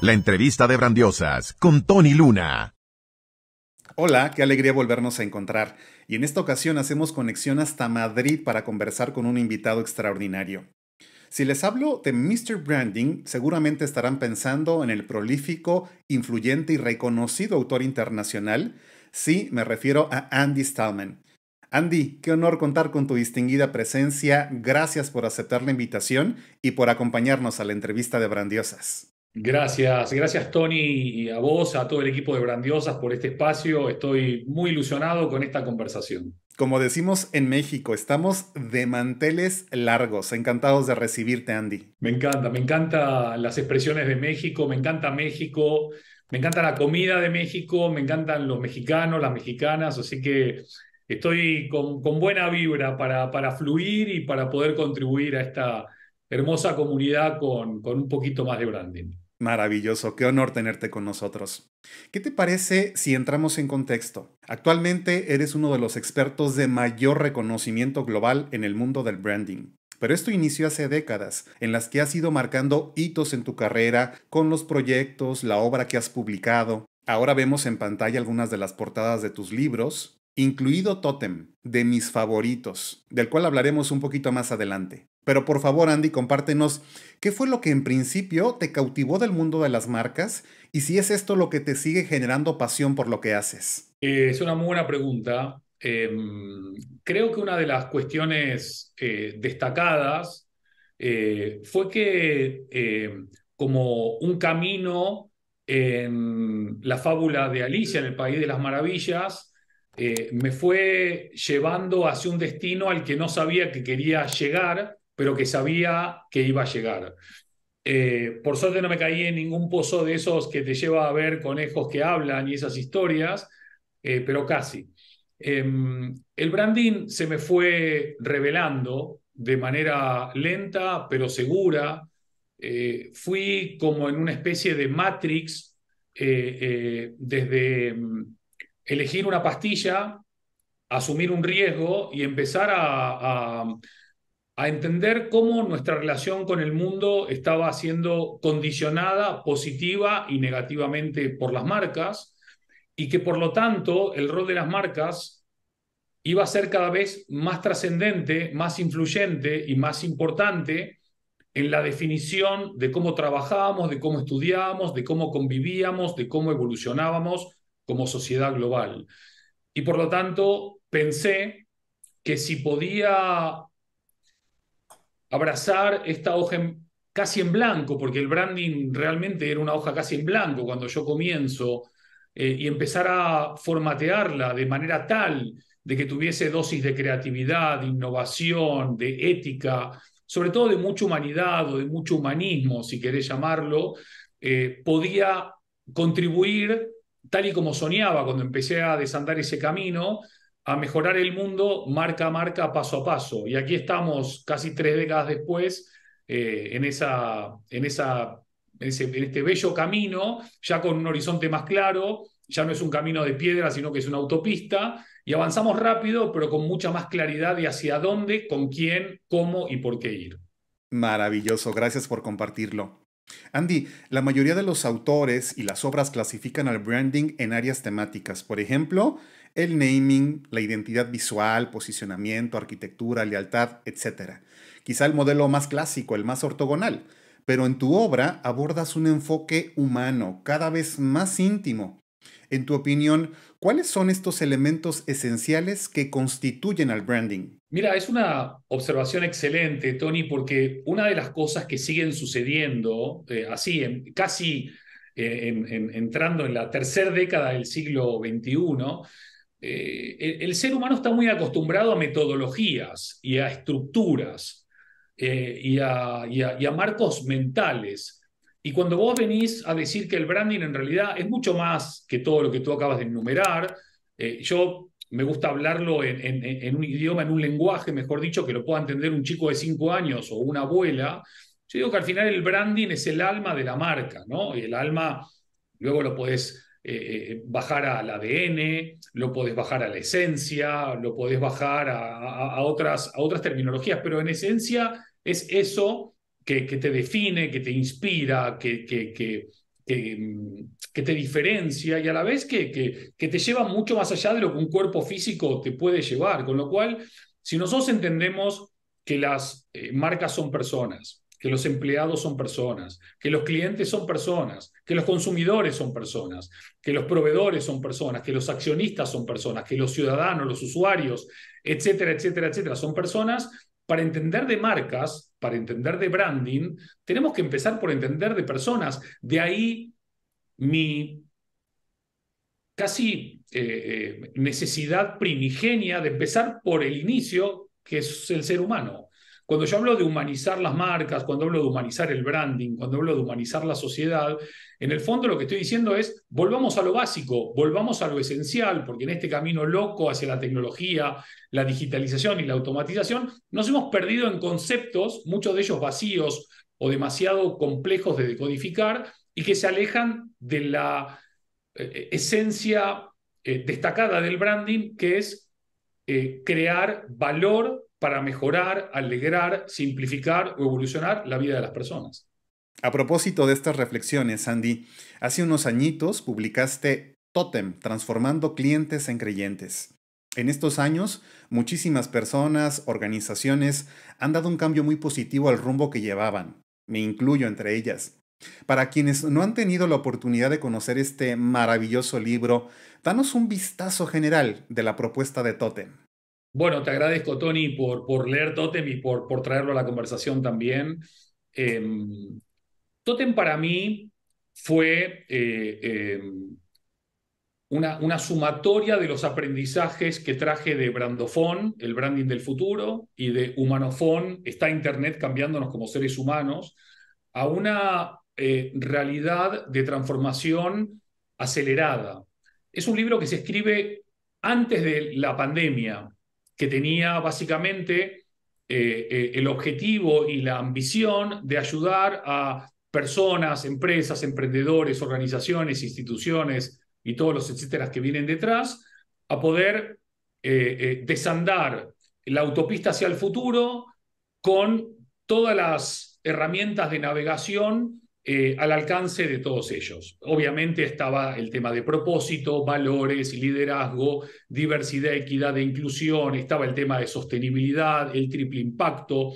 La entrevista de Brandiosas con Tony Luna. Hola, qué alegría volvernos a encontrar. Y en esta ocasión hacemos conexión hasta Madrid para conversar con un invitado extraordinario. Si les hablo de Mr. Branding, seguramente estarán pensando en el prolífico, influyente y reconocido autor internacional. Sí, me refiero a Andy Stallman Andy, qué honor contar con tu distinguida presencia. Gracias por aceptar la invitación y por acompañarnos a la entrevista de Brandiosas. Gracias, gracias Tony y a vos, a todo el equipo de Brandiosas por este espacio. Estoy muy ilusionado con esta conversación. Como decimos en México, estamos de manteles largos. Encantados de recibirte, Andy. Me encanta, me encantan las expresiones de México, me encanta México, me encanta la comida de México, me encantan los mexicanos, las mexicanas, así que estoy con, buena vibra para, fluir y para poder contribuir a esta hermosa comunidad con, con un poquito más de branding. Maravilloso, qué honor tenerte con nosotros. ¿Qué te parece si entramos en contexto? Actualmente eres uno de los expertos de mayor reconocimiento global en el mundo del branding. Pero esto inició hace décadas, en las que has ido marcando hitos en tu carrera con los proyectos, la obra que has publicado. Ahora vemos en pantalla algunas de las portadas de tus libros, incluido Totem, de mis favoritos, del cual hablaremos un poquito más adelante. Pero por favor, Andy, compártenos qué fue lo que en principio te cautivó del mundo de las marcas y si es esto lo que te sigue generando pasión por lo que haces. Eh, es una muy buena pregunta. Em, creo que una de las cuestiones eh, destacadas eh, fue que em, como un camino en la fábula de Alicia en el País de las Maravillas, eh, me fue llevando hacia un destino al que no sabía que quería llegar, pero que sabía que iba a llegar. Eh, por suerte no me caí en ningún pozo de esos que te lleva a ver conejos que hablan y esas historias, eh, pero casi. Em, el branding se me fue revelando de manera lenta, pero segura. fui como en una especie de matrix desde em, elegir una pastilla, asumir un riesgo y empezar a, entender cómo nuestra relación con el mundo estaba siendo condicionada positiva y negativamente por las marcas y que por lo tanto el rol de las marcas iba a ser cada vez más trascendente, más influyente y más importante en la definición de cómo trabajábamos, de cómo estudiábamos, de cómo convivíamos, de cómo evolucionábamos como sociedad global. Y por lo tanto, pensé que si podía abrazar esta hoja casi en blanco, porque el branding realmente era una hoja casi en blanco cuando yo comienzo, eh, y empezar a formatearla de manera tal de que tuviese dosis de creatividad, de innovación, de ética, sobre todo de mucha humanidad o de mucho humanismo, si querés llamarlo, eh, podía contribuir tal y como soñaba cuando empecé a desandar ese camino, a mejorar el mundo marca a marca, paso a paso. Y aquí estamos casi tres décadas después, eh, en, esa, en, esa, ese, en este bello camino, ya con un horizonte más claro, ya no es un camino de piedra, sino que es una autopista, y avanzamos rápido, pero con mucha más claridad de hacia dónde, con quién, cómo y por qué ir. Maravilloso, gracias por compartirlo. Andy, la mayoría de los autores y las obras clasifican al branding en áreas temáticas, por ejemplo, el naming, la identidad visual, posicionamiento, arquitectura, lealtad, etc. Quizá el modelo más clásico, el más ortogonal, pero en tu obra abordas un enfoque humano cada vez más íntimo en tu opinión, ¿cuáles son estos elementos esenciales que constituyen al branding? Mira, es una observación excelente, Tony, porque una de las cosas que siguen sucediendo, eh, así, en, casi eh, entrando en la tercera década del siglo XXI, eh, el, ser humano está muy acostumbrado a metodologías y a estructuras y a marcos mentales. Y cuando vos venís a decir que el branding en realidad es mucho más que todo lo que tú acabas de enumerar, eh, yo me gusta hablarlo en, un idioma, en un lenguaje, mejor dicho, que lo pueda entender un chico de cinco años o una abuela. Yo digo que al final el branding es el alma de la marca, ¿no? Y el alma, luego lo podés eh, eh, bajar al ADN, lo podés bajar a la esencia, lo podés bajar otras, a otras terminologías, pero en esencia es eso que, te define, que te inspira, que, que, que, te diferencia y a la vez que, que te lleva mucho más allá de lo que un cuerpo físico te puede llevar. Con lo cual, si nosotros entendemos que las eh, marcas son personas, que los empleados son personas, que los clientes son personas, que los consumidores son personas, que los proveedores son personas, que los accionistas son personas, que los ciudadanos, los usuarios, etcétera, etcétera, etcétera, son personas, para entender de marcas para entender de branding, tenemos que empezar por entender de personas. De ahí mi casi eh, eh, necesidad primigenia de empezar por el inicio, que es el ser humano. Cuando yo hablo de humanizar las marcas, cuando hablo de humanizar el branding, cuando hablo de humanizar la sociedad, en el fondo lo que estoy diciendo es, volvamos a lo básico, volvamos a lo esencial, porque en este camino loco hacia la tecnología, la digitalización y la automatización, nos hemos perdido en conceptos, muchos de ellos vacíos o demasiado complejos de decodificar y que se alejan de la eh, eh, esencia eh, destacada del branding, que es eh, crear valor para mejorar, alegrar, simplificar o evolucionar la vida de las personas. A propósito de estas reflexiones, Sandy, hace unos añitos publicaste Totem, transformando clientes en creyentes. En estos años, muchísimas personas, organizaciones han dado un cambio muy positivo al rumbo que llevaban. Me incluyo entre ellas. Para quienes no han tenido la oportunidad de conocer este maravilloso libro, danos un vistazo general de la propuesta de Totem. Bueno, te agradezco, Tony, por, por leer Totem y por, por traerlo a la conversación también. Em, Totem para mí fue eh, em, una, una, sumatoria de los aprendizajes que traje de Brandofón, el branding del futuro, y de Humanofón, está Internet cambiándonos como seres humanos, a una eh, realidad de transformación acelerada. Es un libro que se escribe antes de la pandemia, que tenía básicamente eh, eh, el objetivo y la ambición de ayudar a personas, empresas, emprendedores, organizaciones, instituciones y todos los etcétera que vienen detrás a poder desandar la autopista hacia el futuro con todas las herramientas de navegación eh, al alcance de todos ellos. Obviamente estaba el tema de propósito, valores, liderazgo, diversidad, equidad e inclusión, estaba el tema de sostenibilidad, el triple impacto,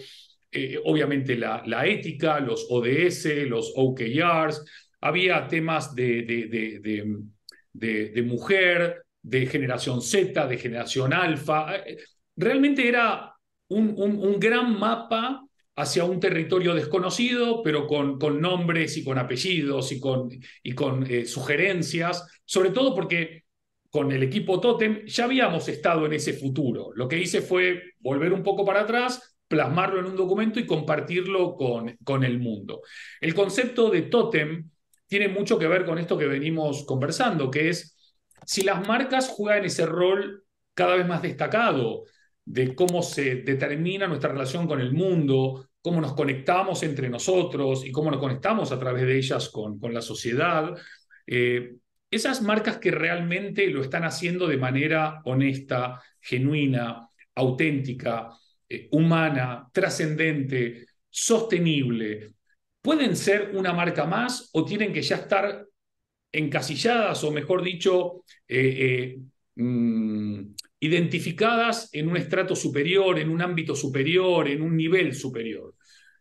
eh, obviamente la, ética, los ODS, los OKRs, había temas de, mujer, de generación Z, de generación alfa. Eh, realmente era un gran mapa hacia un territorio desconocido, pero con, nombres y con apellidos y con, y con eh, sugerencias, sobre todo porque con el equipo Totem ya habíamos estado en ese futuro. Lo que hice fue volver un poco para atrás, plasmarlo en un documento y compartirlo con, con el mundo. El concepto de Totem tiene mucho que ver con esto que venimos conversando, que es si las marcas juegan ese rol cada vez más destacado de cómo se determina nuestra relación con el mundo, cómo nos conectamos entre nosotros y cómo nos conectamos a través de ellas con, con la sociedad. Eh, esas marcas que realmente lo están haciendo de manera honesta, genuina, auténtica, eh, humana, trascendente, sostenible, ¿pueden ser una marca más o tienen que ya estar encasilladas o, mejor dicho, eh, mm, identificadas en un estrato superior, en un ámbito superior, en un nivel superior.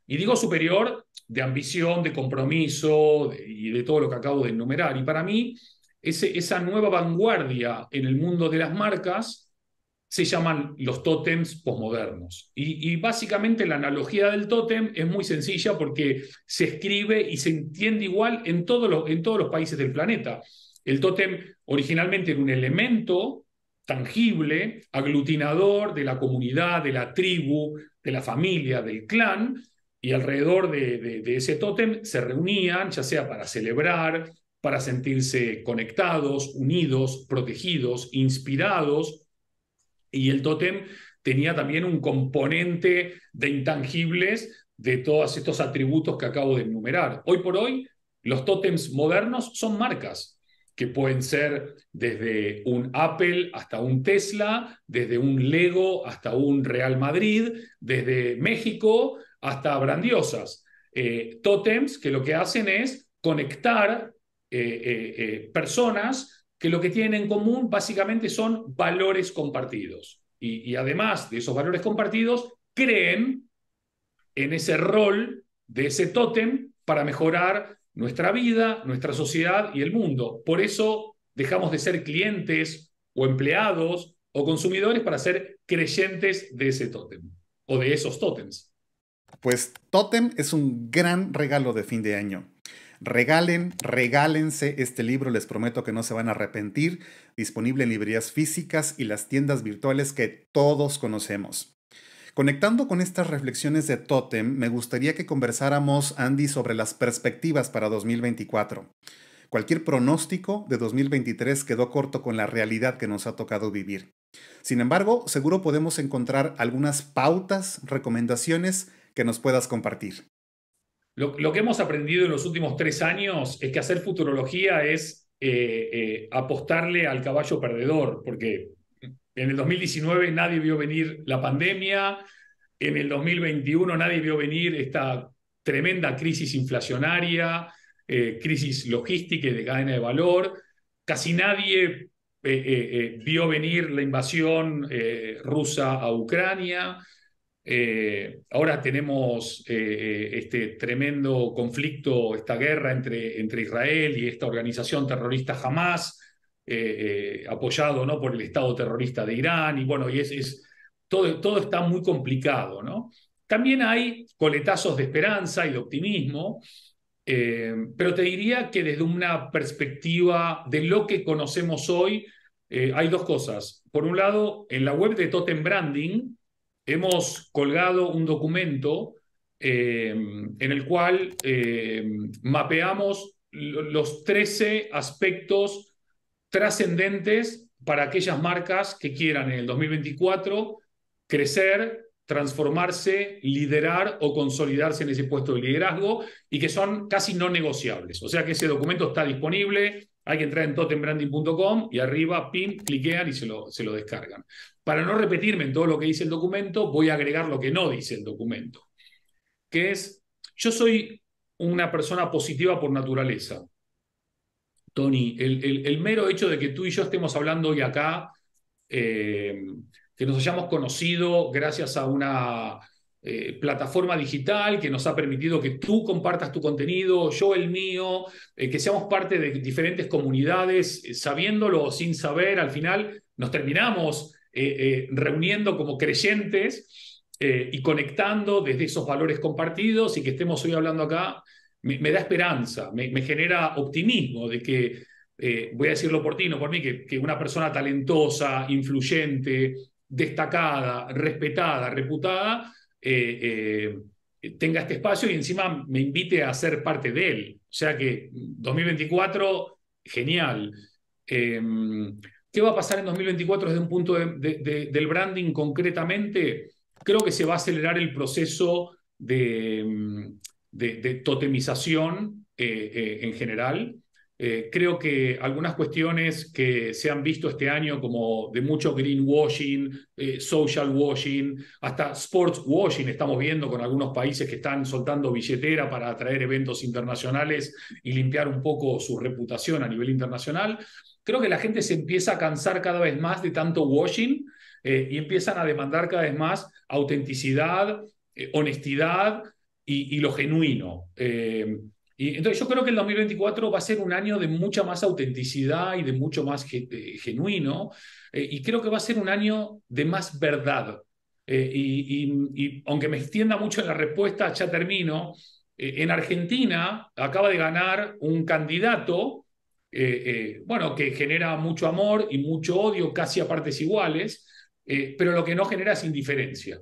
Y digo superior de ambición, de compromiso y de todo lo que acabo de enumerar. Y para mí, esa nueva vanguardia en el mundo de las marcas se llaman los tótems posmodernos. Y, básicamente la analogía del tótem es muy sencilla porque se escribe y se entiende igual en, todos los, en todos los países del planeta. El tótem originalmente era un elemento tangible, aglutinador de la comunidad, de la tribu, de la familia, del clan, y alrededor de, ese tótem se reunían, ya sea para celebrar, para sentirse conectados, unidos, protegidos, inspirados, y el tótem tenía también un componente de intangibles de todos estos atributos que acabo de enumerar. Hoy por hoy, los tótems modernos son marcas, que pueden ser desde un Apple hasta un Tesla, desde un Lego hasta un Real Madrid, desde México hasta Brandiosas. Eh, Tótems que lo que hacen es conectar eh, eh, personas que lo que tienen en común básicamente son valores compartidos. y, y además de esos valores compartidos, creen en ese rol de ese tótem para mejorar nuestra vida, nuestra sociedad y el mundo. Por eso dejamos de ser clientes o empleados o consumidores para ser creyentes de ese tótem o de esos tótems. Pues Tótem es un gran regalo de fin de año. Regalen, regálense este libro, les prometo que no se van a arrepentir, disponible en librerías físicas y las tiendas virtuales que todos conocemos. Conectando con estas reflexiones de Totem, me gustaría que conversáramos, Andy, sobre las perspectivas para 2024. Cualquier pronóstico de 2023 quedó corto con la realidad que nos ha tocado vivir. Sin embargo, seguro podemos encontrar algunas pautas, recomendaciones que nos puedas compartir. Lo, que hemos aprendido en los últimos tres años es que hacer futurología es eh, eh, apostarle al caballo perdedor, porque en el 2019 nadie vio venir la pandemia, en el 2021 nadie vio venir esta tremenda crisis inflacionaria, eh, crisis logística y de cadena de valor, casi nadie eh, eh, vio venir la invasión rusa a Ucrania, ahora tenemos este tremendo conflicto, esta guerra entre, entre Israel y esta organización terrorista Hamas. Eh, eh, apoyado ¿no? por el Estado terrorista de Irán, y bueno, y es, todo, todo, está muy complicado, ¿no? También hay coletazos de esperanza y de optimismo, eh, pero te diría que desde una perspectiva de lo que conocemos hoy, hay dos cosas. Por un lado, en la web de Totem Branding hemos colgado un documento en el cual mapeamos los 13 aspectos trascendentes para aquellas marcas que quieran en el 2024 crecer, transformarse, liderar o consolidarse en ese puesto de liderazgo y que son casi no negociables. O sea que ese documento está disponible, hay que entrar en totembranding.com y arriba, pim, cliquean y se lo, se lo descargan. Para no repetirme en todo lo que dice el documento, voy a agregar lo que no dice el documento, que es, yo soy una persona positiva por naturaleza. Tony, el, mero hecho de que tú y yo estemos hablando hoy acá, eh, que nos hayamos conocido gracias a una eh, plataforma digital que nos ha permitido que tú compartas tu contenido, yo el mío, eh, que seamos parte de diferentes comunidades, sabiéndolo o sin saber, al final nos terminamos reuniendo como creyentes y conectando desde esos valores compartidos y que estemos hoy hablando acá me, da esperanza, me, genera optimismo de que, eh, voy a decirlo por ti, no por mí, que, una persona talentosa, influyente, destacada, respetada, reputada, eh, eh, tenga este espacio y encima me invite a ser parte de él. O sea que 2024, genial. Em, ¿Qué va a pasar en 2024 desde un punto del branding concretamente? Creo que se va a acelerar el proceso de em, de, totemización eh, eh, en general. Eh, creo que algunas cuestiones que se han visto este año, como de mucho greenwashing, social washing, hasta sports washing, estamos viendo con algunos países que están soltando billetera para atraer eventos internacionales y limpiar un poco su reputación a nivel internacional. Creo que la gente se empieza a cansar cada vez más de tanto washing y empiezan a demandar cada vez más autenticidad, honestidad y, lo genuino. Eh, y entonces yo creo que el 2024 va a ser un año de mucha más autenticidad y de mucho más genuino, eh, y creo que va a ser un año de más verdad. Eh, y, y, aunque me extienda mucho en la respuesta, ya termino. en Argentina acaba de ganar un candidato, bueno, que genera mucho amor y mucho odio, casi a partes iguales, pero lo que no genera es indiferencia.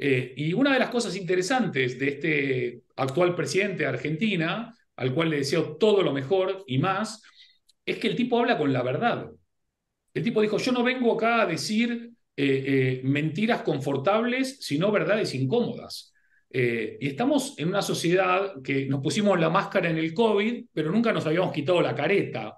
Eh, y una de las cosas interesantes de este actual presidente de Argentina, al cual le deseo todo lo mejor y más, es que el tipo habla con la verdad. El tipo dijo, yo no vengo acá a decir eh, eh, mentiras confortables, sino verdades incómodas. y estamos en una sociedad que nos pusimos la máscara en el COVID, pero nunca nos habíamos quitado la careta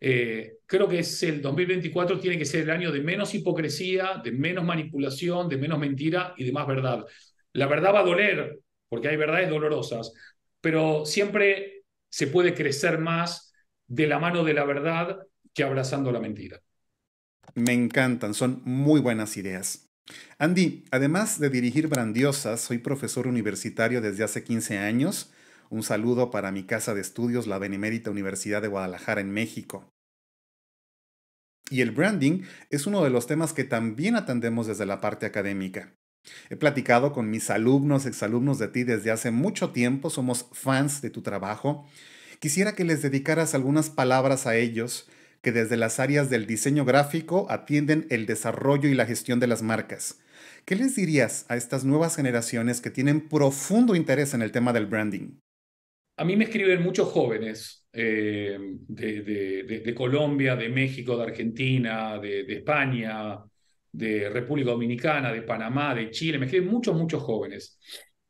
eh, creo que es el 2024 tiene que ser el año de menos hipocresía, de menos manipulación, de menos mentira y de más verdad. La verdad va a doler, porque hay verdades dolorosas, pero siempre se puede crecer más de la mano de la verdad que abrazando la mentira. Me encantan, son muy buenas ideas. Andy, además de dirigir Brandiosas, soy profesor universitario desde hace 15 años un saludo para mi casa de estudios, la Benemérita Universidad de Guadalajara en México. Y el branding es uno de los temas que también atendemos desde la parte académica. He platicado con mis alumnos, exalumnos de ti desde hace mucho tiempo, somos fans de tu trabajo. Quisiera que les dedicaras algunas palabras a ellos que desde las áreas del diseño gráfico atienden el desarrollo y la gestión de las marcas. ¿Qué les dirías a estas nuevas generaciones que tienen profundo interés en el tema del branding? A mí me escriben muchos jóvenes eh, de, Colombia, de México, de Argentina, de, España, de República Dominicana, de Panamá, de Chile. Me escriben muchos, muchos jóvenes.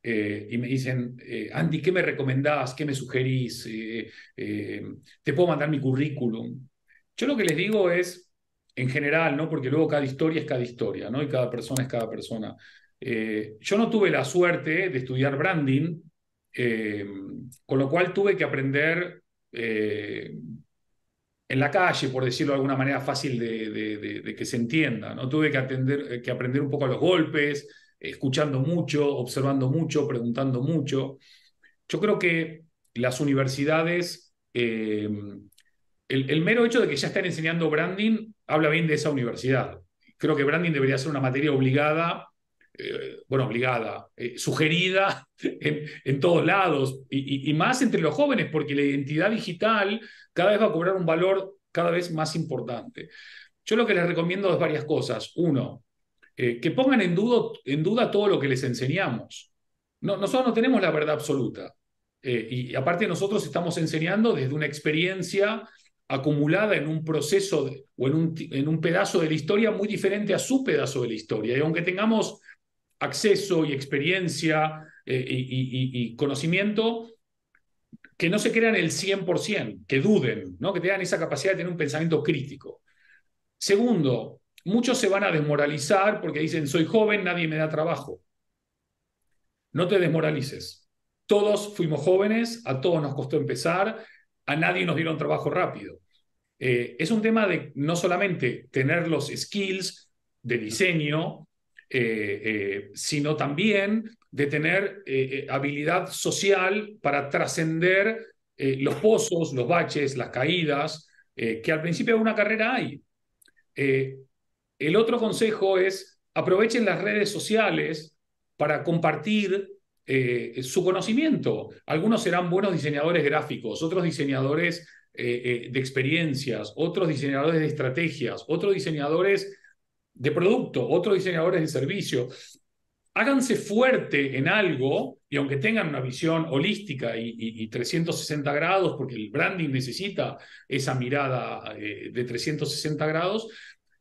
Eh, y me dicen, eh, Andy, ¿qué me recomendás? ¿Qué me sugerís? ¿Te puedo mandar mi currículum? Yo lo que les digo es, en general, ¿no? porque luego cada historia es cada historia, ¿no? y cada persona es cada persona. yo no tuve la suerte de estudiar branding, eh, con lo cual tuve que aprender eh, en la calle, por decirlo de alguna manera fácil de, que se entienda. ¿no? Tuve eh, que, aprender un poco a los golpes, escuchando mucho, observando mucho, preguntando mucho. Yo creo que las universidades, el, el, mero hecho de que ya están enseñando branding, habla bien de esa universidad. Creo que branding debería ser una materia obligada eh, bueno, obligada, eh, sugerida en, todos lados y, más entre los jóvenes, porque la identidad digital cada vez va a cobrar un valor cada vez más importante. Yo lo que les recomiendo es varias cosas. Uno, eh, que pongan en, en duda todo lo que les enseñamos. No, nosotros no tenemos la verdad absoluta. y aparte nosotros estamos enseñando desde una experiencia acumulada en un proceso o en un, en un pedazo de la historia muy diferente a su pedazo de la historia. Y aunque tengamos acceso y experiencia eh, y, conocimiento que no se crean el 100%, que duden, ¿no? que tengan esa capacidad de tener un pensamiento crítico. Segundo, muchos se van a desmoralizar porque dicen, soy joven, nadie me da trabajo. No te desmoralices. Todos fuimos jóvenes, a todos nos costó empezar, a nadie nos dieron trabajo rápido. Eh, es un tema de no solamente tener los skills de diseño, eh, eh, sino también de tener eh, habilidad social para trascender los pozos, los baches, las caídas, que al principio de una carrera hay. el otro consejo es aprovechen las redes sociales para compartir su conocimiento. Algunos serán buenos diseñadores gráficos, otros diseñadores de experiencias, otros diseñadores de estrategias, otros diseñadores de producto, otros diseñadores de servicio. Háganse fuerte en algo y aunque tengan una visión holística y, 360 grados, porque el branding necesita esa mirada eh, de 360 grados,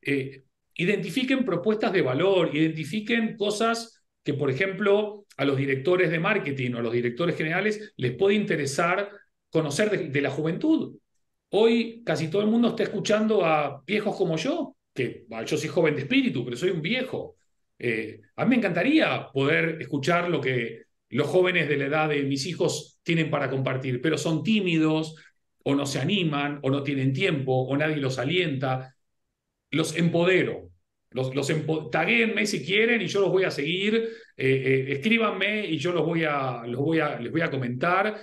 eh, identifiquen propuestas de valor, identifiquen cosas que, por ejemplo, a los directores de marketing o a los directores generales les puede interesar conocer de la juventud. Hoy casi todo el mundo está escuchando a viejos como yo, que yo soy joven de espíritu, pero soy un viejo. Eh, a mí me encantaría poder escuchar lo que los jóvenes de la edad de mis hijos tienen para compartir, pero son tímidos o no se animan o no tienen tiempo o nadie los alienta. Los empodero. Los, taguéenme si quieren y yo los voy a seguir. Eh, eh, escríbanme y yo los voy a, los voy a, les voy a comentar.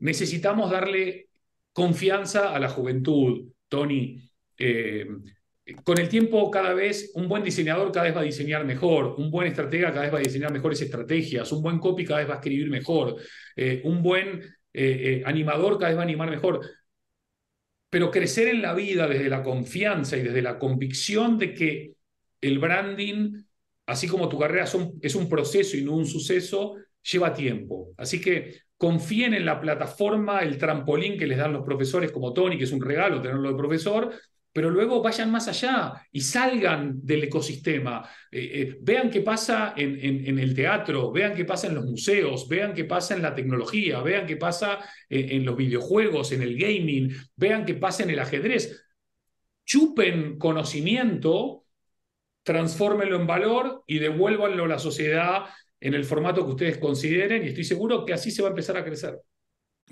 necesitamos darle confianza a la juventud, Tony con el tiempo cada vez, un buen diseñador cada vez va a diseñar mejor, un buen estratega cada vez va a diseñar mejores estrategias, un buen copy cada vez va a escribir mejor, eh, un buen eh, eh, animador cada vez va a animar mejor. Pero crecer en la vida desde la confianza y desde la convicción de que el branding, así como tu carrera, es un proceso y no un suceso, lleva tiempo. Así que confíen en la plataforma, el trampolín que les dan los profesores como Tony, que es un regalo tenerlo de profesor, pero luego vayan más allá y salgan del ecosistema. Eh, eh, vean qué pasa en, el teatro, vean qué pasa en los museos, vean qué pasa en la tecnología, vean qué pasa en, eh, en los videojuegos, en el gaming, vean qué pasa en el ajedrez. Chupen conocimiento, transfórmenlo en valor y devuélvanlo a la sociedad en el formato que ustedes consideren y estoy seguro que así se va a empezar a crecer.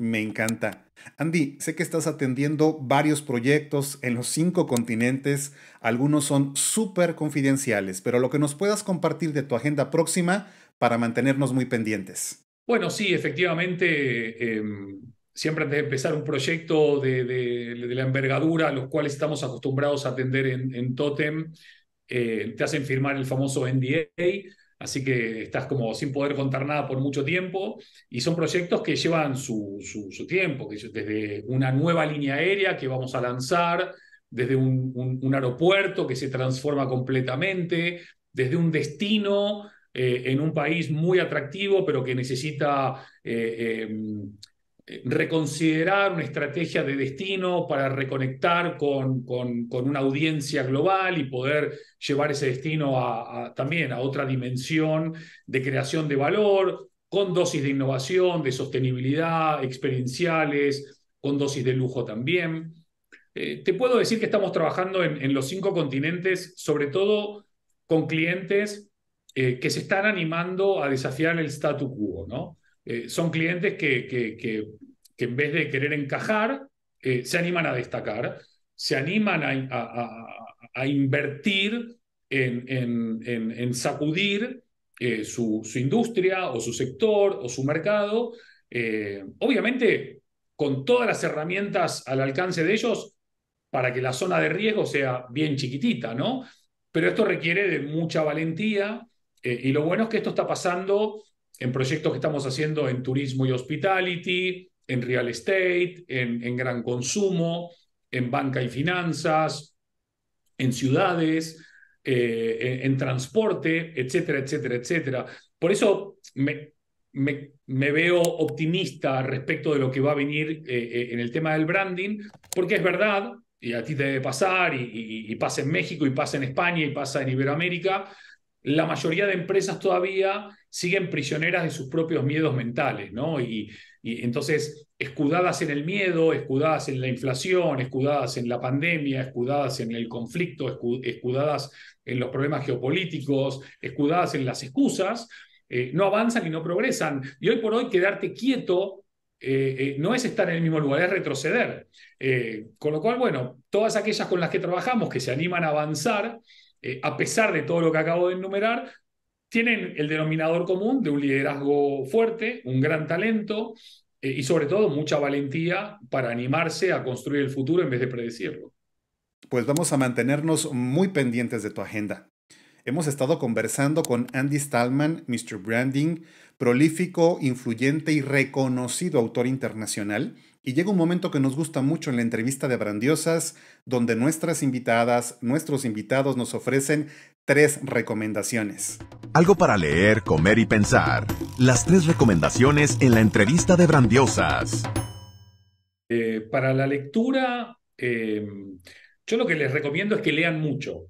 Me encanta. Andy, sé que estás atendiendo varios proyectos en los cinco continentes, algunos son súper confidenciales, pero lo que nos puedas compartir de tu agenda próxima para mantenernos muy pendientes. Bueno, sí, efectivamente, em, siempre antes de empezar un proyecto de, la envergadura a los cuales estamos acostumbrados a atender en, Totem, eh, te hacen firmar el famoso NDA, así que estás como sin poder contar nada por mucho tiempo y son proyectos que llevan su, su, tiempo, que desde una nueva línea aérea que vamos a lanzar, desde un, aeropuerto que se transforma completamente, desde un destino eh, en un país muy atractivo, pero que necesita eh, em, eh, reconsiderar una estrategia de destino para reconectar con, con, una audiencia global y poder llevar ese destino también a otra dimensión de creación de valor, con dosis de innovación, de sostenibilidad, experienciales, con dosis de lujo también. Eh, te puedo decir que estamos trabajando en, los cinco continentes, sobre todo con clientes eh, que se están animando a desafiar el statu quo, ¿no? Eh, son clientes que, en vez de querer encajar, eh, se animan a destacar, se animan a, invertir en, en, sacudir eh, su, su, industria o su sector o su mercado. obviamente, con todas las herramientas al alcance de ellos para que la zona de riesgo sea bien chiquitita, ¿no? Pero esto requiere de mucha valentía y lo bueno es que esto está pasando en proyectos que estamos haciendo en turismo y hospitality, en real estate, en, gran consumo, en banca y finanzas, en ciudades, eh, en, transporte, etcétera, etcétera, etcétera. Por eso me, veo optimista respecto de lo que va a venir eh, eh, en el tema del branding, porque es verdad, y a ti te debe pasar, y, y pasa en México, y pasa en España, y pasa en Iberoamérica, la mayoría de empresas todavía siguen prisioneras de sus propios miedos mentales, ¿no? Y, entonces, escudadas en el miedo, escudadas en la inflación, escudadas en la pandemia, escudadas en el conflicto, escudadas en los problemas geopolíticos, escudadas en las excusas, eh, no avanzan y no progresan. Y hoy por hoy quedarte quieto eh, eh, no es estar en el mismo lugar, es retroceder. con lo cual, bueno, todas aquellas con las que trabajamos que se animan a avanzar, a pesar de todo lo que acabo de enumerar, tienen el denominador común de un liderazgo fuerte, un gran talento eh, y sobre todo mucha valentía para animarse a construir el futuro en vez de predecirlo. Pues vamos a mantenernos muy pendientes de tu agenda. Hemos estado conversando con Andy Stallman, Mr. Branding, prolífico, influyente y reconocido autor internacional. Y llega un momento que nos gusta mucho en la entrevista de Brandiosas, donde nuestras invitadas, nuestros invitados nos ofrecen tres recomendaciones. Algo para leer, comer y pensar. Las tres recomendaciones en la entrevista de Brandiosas. Eh, para la lectura, em, yo lo que les recomiendo es que lean mucho,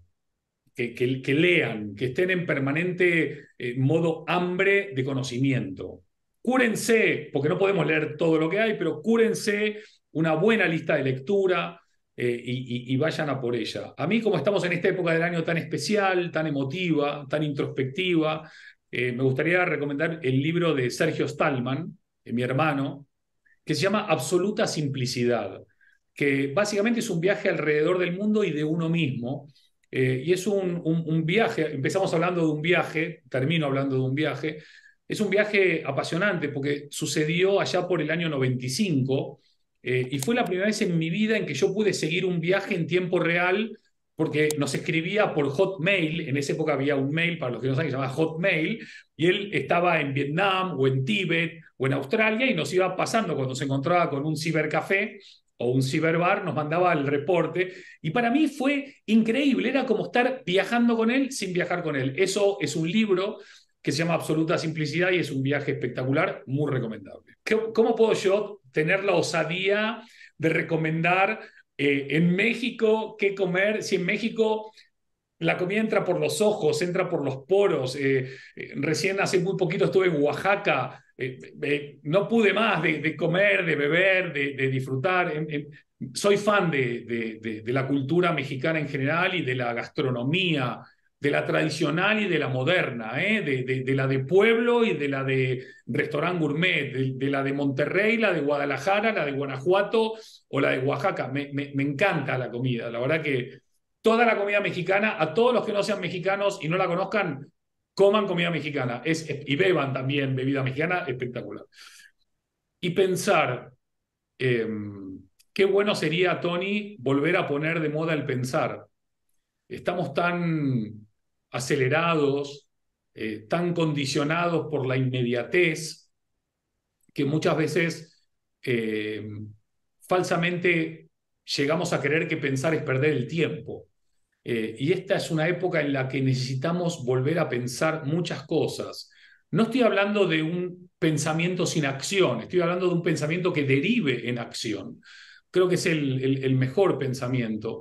que, lean, que estén en permanente eh, modo hambre de conocimiento. Cúrense, porque no podemos leer todo lo que hay, pero cúrense una buena lista de lectura, eh, y, vayan a por ella. A mí, como estamos en esta época del año tan especial, tan emotiva, tan introspectiva, eh, me gustaría recomendar el libro de Sergio Stallman, eh, mi hermano, que se llama Absoluta Simplicidad, que básicamente es un viaje alrededor del mundo y de uno mismo. y es un, un viaje, empezamos hablando de un viaje, termino hablando de un viaje, es un viaje apasionante porque sucedió allá por el año 95 eh, y fue la primera vez en mi vida en que yo pude seguir un viaje en tiempo real, porque nos escribía por Hotmail, en esa época había un mail, para los que no saben, se llamaba Hotmail, y él estaba en Vietnam o en Tíbet o en Australia y nos iba pasando cuando se encontraba con un cibercafé o un ciberbar, nos mandaba el reporte. Y para mí fue increíble, era como estar viajando con él sin viajar con él. Eso es un libro que se llama Absoluta Simplicidad y es un viaje espectacular, muy recomendable. ¿Cómo puedo yo tener la osadía de recomendar eh, en México qué comer si en México la comida entra por los ojos, entra por los poros? Eh, eh, recién hace muy poquito estuve en Oaxaca, no pude más de, comer, de beber, de, disfrutar. soy fan de, de la cultura mexicana en general y de la gastronomía de la tradicional y de la moderna, ¿eh? de, la de pueblo y de la de restaurante gourmet, de, la de Monterrey, la de Guadalajara, la de Guanajuato o la de Oaxaca. Me, encanta la comida, la verdad que toda la comida mexicana, a todos los que no sean mexicanos y no la conozcan, coman comida mexicana y beban también bebida mexicana, espectacular. Y pensar, em, qué bueno sería, Tony, volver a poner de moda el pensar. Estamos tan acelerados, eh, tan condicionados por la inmediatez, que muchas veces eh, falsamente llegamos a creer que pensar es perder el tiempo. Eh, y esta es una época en la que necesitamos volver a pensar muchas cosas. No estoy hablando de un pensamiento sin acción, estoy hablando de un pensamiento que derive en acción. Creo que es el, mejor pensamiento.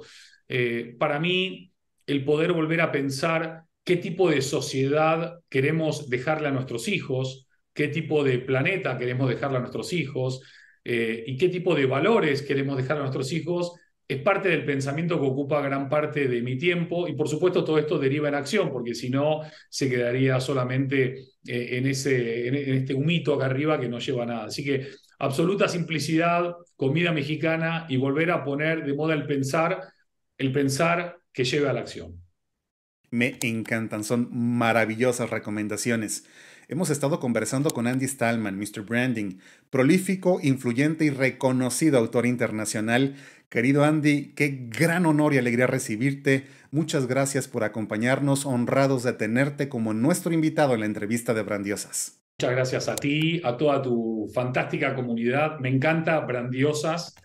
para mí, el poder volver a pensar qué tipo de sociedad queremos dejarle a nuestros hijos, qué tipo de planeta queremos dejarle a nuestros hijos eh, y qué tipo de valores queremos dejar a nuestros hijos, es parte del pensamiento que ocupa gran parte de mi tiempo y por supuesto todo esto deriva en acción, porque si no se quedaría solamente eh, en, ese, en, este humito acá arriba que no lleva nada. Así que absoluta simplicidad, comida mexicana y volver a poner de moda el pensar, el pensar que lleve a la acción. Me encantan, son maravillosas recomendaciones. Hemos estado conversando con Andy Stallman, Mr. Branding, prolífico, influyente y reconocido autor internacional. Querido Andy, qué gran honor y alegría recibirte. Muchas gracias por acompañarnos, honrados de tenerte como nuestro invitado en la entrevista de Brandiosas. Muchas gracias a ti, a toda tu fantástica comunidad. Me encanta Brandiosas.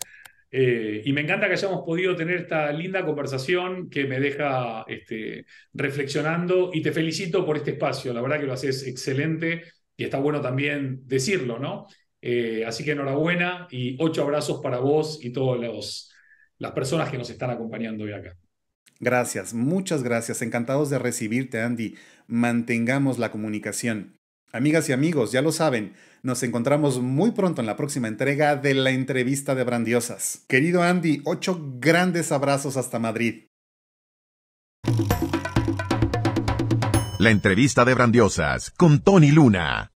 Eh, y me encanta que hayamos podido tener esta linda conversación que me deja este, reflexionando y te felicito por este espacio. La verdad que lo haces excelente y está bueno también decirlo, ¿no? Eh, así que enhorabuena y ocho abrazos para vos y todas las personas que nos están acompañando hoy acá. Gracias, muchas gracias. Encantados de recibirte, Andy. Mantengamos la comunicación. Amigas y amigos, ya lo saben, nos encontramos muy pronto en la próxima entrega de la entrevista de Brandiosas. Querido Andy, ocho grandes abrazos hasta Madrid. La entrevista de Brandiosas con Tony Luna.